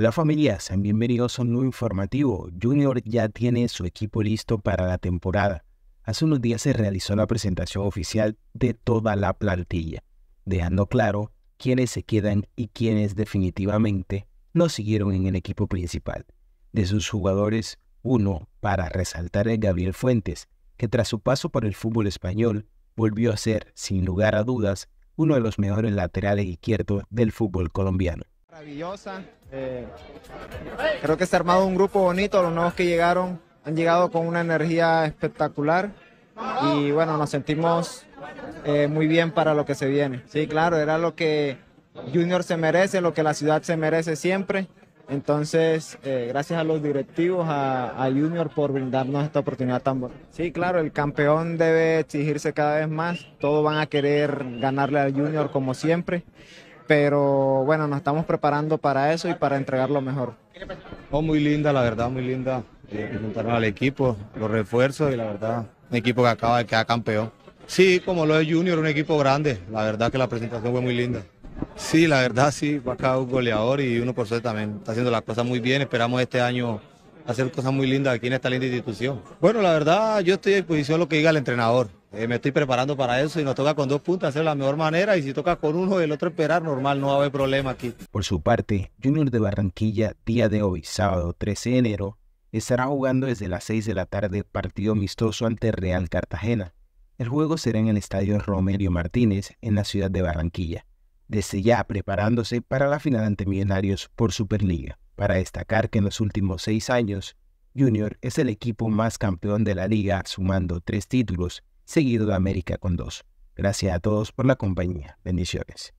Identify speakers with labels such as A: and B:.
A: Hola familia, sean bienvenidos a un nuevo informativo. Junior ya tiene su equipo listo para la temporada. Hace unos días se realizó la presentación oficial de toda la plantilla, dejando claro quiénes se quedan y quiénes definitivamente no siguieron en el equipo principal. De sus jugadores, uno para resaltar es Gabriel Fuentes, que tras su paso por el fútbol español volvió a ser, sin lugar a dudas,
B: uno de los mejores laterales izquierdos del fútbol colombiano maravillosa. Eh, creo que se ha armado un grupo bonito, los nuevos que llegaron han llegado con una energía espectacular y bueno, nos sentimos eh, muy bien para lo que se viene. Sí, claro, era lo que Junior se merece, lo que la ciudad se merece siempre. Entonces, eh, gracias a los directivos, a, Junior por brindarnos esta oportunidad tan buena. Sí, claro, el campeón debe exigirse cada vez más. Todos van a querer ganarle al Junior como siempre pero bueno, nos estamos preparando para eso y para entregar
C: lo mejor. Oh, muy linda, la verdad, muy linda. Eh, juntaron al equipo, los refuerzos y la verdad, un equipo que acaba de quedar campeón. Sí, como lo es Junior, un equipo grande. La verdad que la presentación fue muy linda. Sí, la verdad sí, va acá un goleador y uno por suerte también. Está haciendo las cosas muy bien, esperamos este año hacer cosas muy lindas aquí en esta linda institución. Bueno, la verdad yo estoy a disposición de lo que diga el entrenador. Eh, me estoy preparando para eso y nos toca con dos puntas hacer la mejor manera y si toca con uno el otro esperar, normal, no va a haber problema aquí.
A: Por su parte, Junior de Barranquilla, día de hoy, sábado 13 de enero, estará jugando desde las 6 de la tarde partido amistoso ante Real Cartagena. El juego será en el Estadio Romerio Martínez, en la ciudad de Barranquilla, desde ya preparándose para la final ante Millonarios por Superliga. Para destacar que en los últimos seis años, Junior es el equipo más campeón de la liga, sumando tres títulos, seguido de América con dos. Gracias a todos por la compañía. Bendiciones.